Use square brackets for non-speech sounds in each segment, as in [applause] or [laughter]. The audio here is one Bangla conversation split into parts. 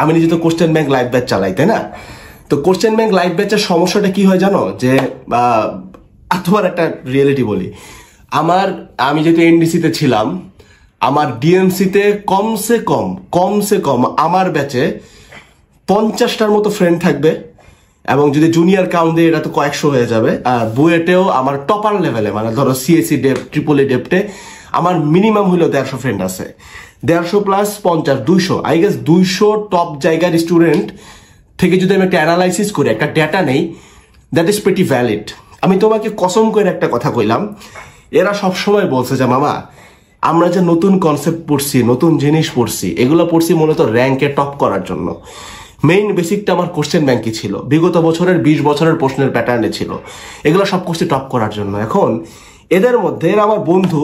আমি নিজে তো কোশ্চেন ব্যাংক লাইভ ব্যাচ চালাই তাই না তো কোশ্চেন ব্যাংক লাইভ ব্যাচের সমস্যাটা কি হয় জানো যে তোমার একটা রিয়েলিটি বলি আমার আমি যেহেতু এনডিসিতে ছিলাম আমার ডিএমসিতে কমসে কম কমসে কম আমার ব্যাচে পঞ্চাশটার মতো ফ্রেন্ড থাকবে এবং যদি জুনিয়র কাউন্ট দিয়ে এটা তো কয়েকশো হয়ে যাবে আর বুয়েটেও আমার টপার লেভেলে মানে ধরো সিএসি ডেপ ট্রিপল ডেপটে আমার মিনিমাম হইলো দেড়শো ফ্রেন্ড আছে দেড়শো প্লাস পঞ্চাশ দুইশো আই গেস দুইশো টপ জায়গার স্টুডেন্ট থেকে যদি আমি একটা অ্যানালাইসিস করি একটা ডেটা নেই দ্যাট ইজ প্রেটি ভ্যালিড আমি তোমাকে কসম করে একটা কথা কইলাম এরা সবসময় বলছে যে মামা আমরা যে নতুন কনসেপ্ট পড়ছি নতুন জিনিস পড়ছি এগুলো পড়ছি মূলত র্যাঙ্কে টপ করার জন্য মেইন বেসিকটা আমার কোশ্চেন ব্যাংকই ছিল বিগত বছরের বিশ বছরের প্রশ্নের প্যাটার্নে ছিল এগুলো সব কোশ্চেন টপ করার জন্য এখন এদের মধ্যে আমার বন্ধু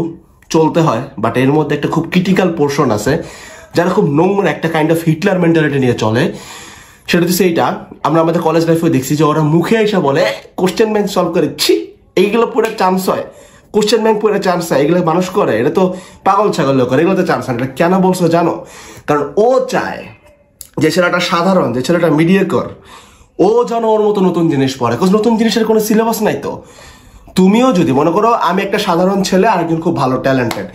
চলতে হয় বাট এর মধ্যে একটা খুব ক্রিটিক্যাল পোর্শন আছে যারা খুব নোংরা একটা কাইন্ড অফ হিটলার মেন্টালিটি নিয়ে চলে সেটা হচ্ছে এইটা আমরা আমাদের কলেজ লাইফেও দেখছি যে ওরা মুখে এসে বলে কোশ্চেন ব্যাংক সলভ করে ছি এইগুলো পড়ে চান্স হয় কোশ্চেন ব্যাংক পুরো চান্স হয় এগুলো মানুষ করে এটা তো পাগল ছাগল লোক করে তো চান্স হয় এটা কেন বলছো জানো কারণ ও চায় যে ছেলেটা সাধারণ যে ছেলেটা কর ও যেন ওর মতো নতুন জিনিস পড়ে নতুন জিনিসের কোনো সিলেবাস নাই তো তুমিও যদি মনে করো আমি একটা সাধারণ ছেলে আর একজন খুব ভালো ট্যালেন্টেড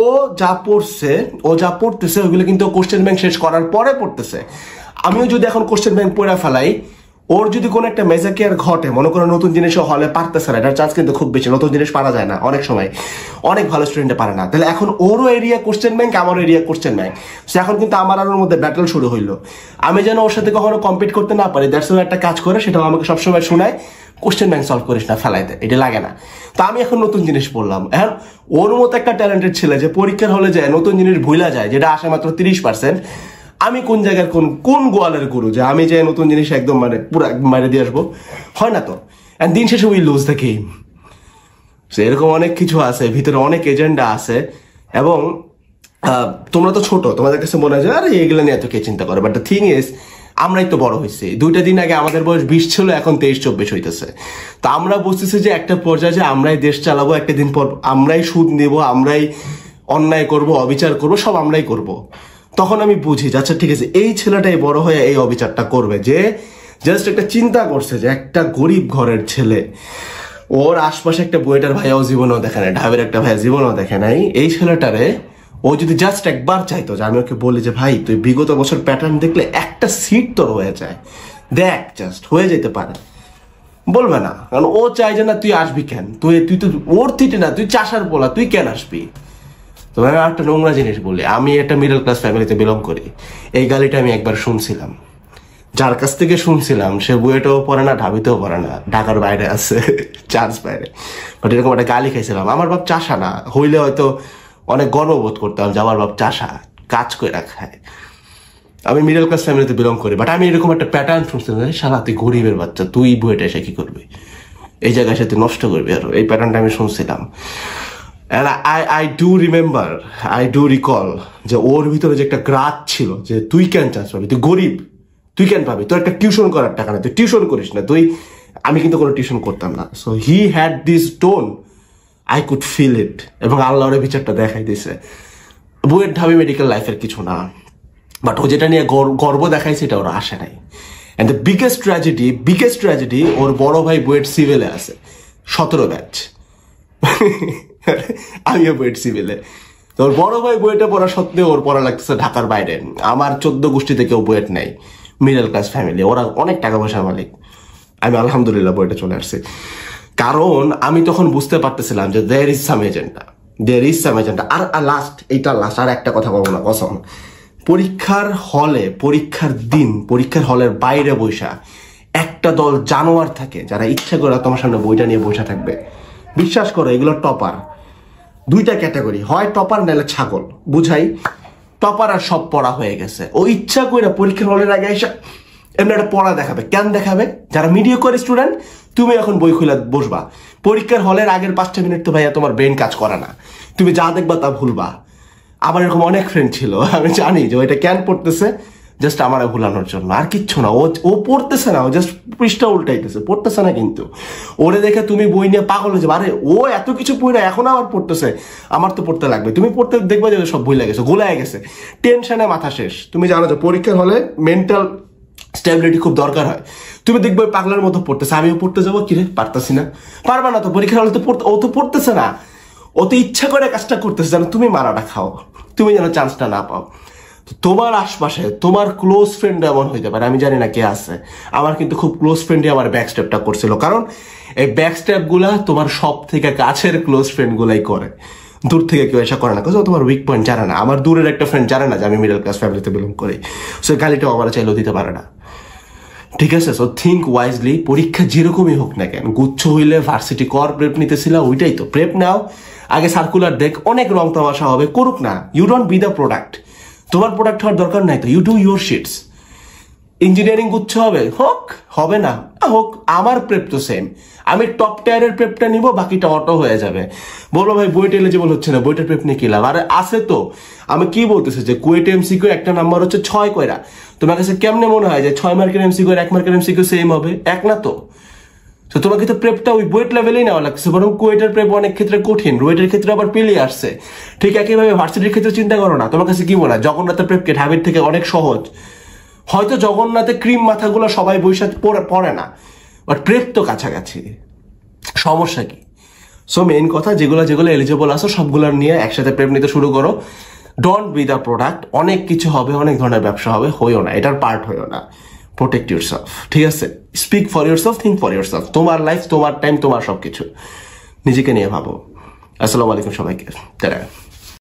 ও যা পড়ছে ও যা পড়তেছে ওইগুলো কিন্তু কোশ্চেন ব্যাংক শেষ করার পরে পড়তেছে আমিও যদি এখন কোশ্চেন ব্যাংক পড়ে ফেলাই ওর যদি কোনো একটা মেজা কেয়ার ঘটে মনে করো নতুন জিনিসও হলে পারতেছে না এটার চান্স কিন্তু খুব বেশি নতুন জিনিস পারা যায় না অনেক সময় অনেক ভালো স্টুডেন্টে পারে না তাহলে এখন ওরও এরিয়া কোশ্চেন ব্যাংক আমারও এরিয়া কোশ্চেন ব্যাংক সে এখন কিন্তু আমার আর ওর মধ্যে ব্যাটল শুরু হইলো আমি যেন ওর সাথে কখনো কম্পিট করতে না পারি দ্যাটস একটা কাজ করে সেটাও আমাকে সবসময় শোনায় কোশ্চেন ব্যাংক সলভ করিস না ফেলাইতে এটা লাগে না তো আমি এখন নতুন জিনিস পড়লাম হ্যাঁ ওর মতো একটা ট্যালেন্টেড ছেলে যে পরীক্ষার হলে যায় নতুন জিনিস ভুলা যায় যেটা আসে মাত্র তিরিশ পার্সেন্ট আমি কোন জায়গার কোন কোন গোয়ালের গরু যে আমি যে নতুন জিনিস একদম মানে পুরা মারে দিয়ে আসবো হয় না তো অ্যান্ড দিন শেষে we lose the game so এরকম অনেক কিছু আছে ভিতরে অনেক এজেন্ডা আছে এবং তোমরা তো ছোট তোমাদের কাছে মনে হয় আরে এগুলো নিয়ে এত কে চিন্তা করে বাট দ্য থিং ইজ আমরাই তো বড় হয়েছি দুইটা দিন আগে আমাদের বয়স বিশ ছিল এখন তেইশ চব্বিশ হইতেছে তো আমরা বুঝতেছি যে একটা পর্যায়ে যে আমরাই দেশ চালাবো একটা দিন পর আমরাই সুদ নেব আমরাই অন্যায় করব অবিচার করব সব আমরাই করব তখন আমি বুঝি আচ্ছা ঠিক আছে এই ছেলেটাই বড় হয়ে এই অবিচারটা করবে যে জাস্ট একটা চিন্তা করছে যে একটা গরিব ঘরের ছেলে ওর আশপাশে একটা বইটার ভাইয়াও জীবনও দেখে নাই ঢাবের একটা ভাইয়া জীবনও দেখে নাই এই ছেলেটারে ও যদি জাস্ট একবার চাইতো যে আমি ওকে বলি যে ভাই তুই বিগত বছর প্যাটার্ন দেখলে একটা সিট তোর হয়ে যায় দেখ জাস্ট হয়ে যেতে পারে বলবে না কারণ ও চাই যে না তুই আসবি কেন তুই তুই তো ওর থিটে না তুই চাষার বলা তুই কেন আসবি তোমার একটা নোংরা জিনিস বলি আমি একটা মিডল ক্লাস ফ্যামিলিতে বিলং করি এই গালিটা আমি একবার শুনছিলাম যার কাছ থেকে শুনছিলাম সে বুয়েটাও পড়ে না ঢাবিতেও পড়ে না ঢাকার বাইরে আছে [laughs] চান্স বাইরে বাট এরকম একটা গালি খাইছিলাম আমার বাপ চাষা না হইলে হয়তো অনেক গর্ববোধ করতাম যে আমার বাপ চাষা কাজ করে খায় আমি মিডল ক্লাস ফ্যামিলিতে বিলং করি বাট আমি এরকম একটা প্যাটার্ন শুনছিলাম সারা তুই গরিবের বাচ্চা তুই বুয়েটা এসে কি করবি এই জায়গায় সাথে নষ্ট করবি আরো এই প্যাটার্নটা আমি শুনছিলাম and I I do remember I do recall যে ওর ভিতরে যে একটা গ্রাত ছিল যে তুই কেন চান্স পাবি তুই গরিব তুই কেন পাবি তোর একটা টিউশন করার টাকা না তুই টিউশন করিস না তুই আমি কিন্তু কোনো টিউশন করতাম না so he had this tone I could feel it এবং আল্লাহর বিচারটা দেখাই দিছে বইয়ের ঢাবি মেডিকেল লাইফের কিছু না বাট ও যেটা নিয়ে গর্ব দেখায় সেটা ওরা আসে নাই and the biggest tragedy biggest tragedy ওর বড় ভাই বইয়ের সিভিলে আছে সতেরো ব্যাচ [laughs] আমিও পড়ছি সিভিলে তোর বড় ভাই বইটা পড়া সত্ত্বেও ওর পড়া লাগতেছে ঢাকার বাইরে আমার চোদ্দ গোষ্ঠীতে কেউ বইয়ের নেই মিডল ক্লাস ফ্যামিলি ওরা অনেক টাকা পয়সা মালিক আমি আলহামদুলিল্লাহ বইটা চলে আসছি কারণ আমি তখন বুঝতে পারতেছিলাম যে there is some agenda there is some agenda আর লাস্ট এইটা লাস্ট আর একটা কথা বলবো না কসম পরীক্ষার হলে পরীক্ষার দিন পরীক্ষার হলের বাইরে বৈশা একটা দল জানোয়ার থাকে যারা ইচ্ছা করে তোমার সামনে বইটা নিয়ে বসে থাকবে বিশ্বাস করো এগুলো টপার দুইটা ক্যাটাগরি হয় টপার নাহলে ছাগল বুঝাই টপার আর সব পড়া হয়ে গেছে ও ইচ্ছা করে পরীক্ষার হলের আগে এসে এমনি একটা পড়া দেখাবে কেন দেখাবে যারা করে স্টুডেন্ট তুমি এখন বই খুলে বসবা পরীক্ষার হলের আগের পাঁচটা মিনিট তো ভাইয়া তোমার ব্রেন কাজ করে না তুমি যা দেখবা তা ভুলবা আমার এরকম অনেক ফ্রেন্ড ছিল আমি জানি যে ওইটা কেন পড়তেছে জাস্ট আমার ভুলানোর জন্য আর কিচ্ছু না ও ও পড়তেছে না ও জাস্ট পৃষ্ঠা উল্টাইতেছে পড়তেছে না কিন্তু ওরে দেখে তুমি বই নিয়ে পাগল হয়েছে আরে ও এত কিছু না এখন আবার পড়তেছে আমার তো পড়তে লাগবে তুমি পড়তে দেখবে যে সব বই গেছে গোলায় গেছে টেনশনে মাথা শেষ তুমি জানো যে পরীক্ষার হলে মেন্টাল স্ট্যাবিলিটি খুব দরকার হয় তুমি দেখবে পাগলার মতো পড়তেছে আমিও পড়তে যাবো কিরে পারতাছি না পারবা না তো পরীক্ষার হলে তো পড়তে ও তো পড়তেছে না ও তো ইচ্ছা করে কাজটা করতেছে যেন তুমি মারাটা খাও তুমি যেন চান্সটা না পাও তোমার আশপাশে তোমার ক্লোজ ফ্রেন্ড এমন হইতে পারে আমি জানি না কে আছে আমার কিন্তু খুব ক্লোজ ফ্রেন্ডই আমার ব্যাক স্টেপটা করছিল কারণ এই ব্যাক গুলা তোমার সব থেকে কাছের ক্লোজ ফ্রেন্ড গুলাই করে দূর থেকে কেউ এসা করে না তোমার উইক পয়েন্ট জানে না আমার দূরের একটা ফ্রেন্ড জানে না যে আমি মিডল ক্লাস ফ্যামিলিতে বিলং করি সো গালিটাও আমার চাইলেও দিতে পারে না ঠিক আছে সো থিঙ্ক ওয়াইজলি পরীক্ষা যেরকমই হোক না কেন গুচ্ছ হইলে ভার্সিটি কর প্রেপ নিতেছিল ওইটাই তো প্রেপ নাও আগে সার্কুলার দেখ অনেক রং তামাশা হবে করুক না you don't be the product তোমার প্রোডাক্ট হওয়ার দরকার নাই তো you do your shits engineering গুচ্ছ হবে হোক হবে না হোক আমার প্রেপ তো সেম আমি টপ টায়ারের প্রেপটা নিব বাকিটা অটো হয়ে যাবে বলবো ভাই বইটা এলিজিবল হচ্ছে না বইটার প্রেপ নিয়ে কিলাম আর আসে তো আমি কি বলতেছি যে কুয়েটে এমসিকিউ একটা নাম্বার হচ্ছে ছয় কয়রা তোমার কাছে কেমনে মনে হয় যে ছয় মার্কের এমসিকিউ আর এক মার্কের এমসিকিউ সেম হবে এক না তো তো তোমাকে তো প্রেপটা ওই ওয়েট লেভেলেই নেওয়া লাগছে বরং কুয়েটার প্রেপ অনেক ক্ষেত্রে কঠিন ওয়েটের ক্ষেত্রে আবার পেলে আসছে ঠিক একইভাবে ভার্সিটির ক্ষেত্রে চিন্তা করো না তোমার কাছে কি বলা হয় জগন্নাথের প্রেপকে ঢাবির থেকে অনেক সহজ হয়তো জগন্নাথের ক্রিম মাথাগুলো সবাই বৈশাখ পরে পড়ে না বাট প্রেপ তো কাছাকাছি সমস্যা কি সো মেইন কথা যেগুলো যেগুলো এলিজেবল আছে সবগুলো নিয়ে একসাথে প্রেম নিতে শুরু করো ডোন্ট বি দ্য প্রোডাক্ট অনেক কিছু হবে অনেক ধরনের ব্যবসা হবে হইও না এটার পার্ট হইও না প্রোটেক্ট ইউর সেলফ ঠিক আছে speak for yourself think for yourself তোমার লাইফ তোমার টাইম তোমার সব কিছু নিজেকে নিয়ে ভাবো আসসালামু আলাইকুম সবাইকে তারা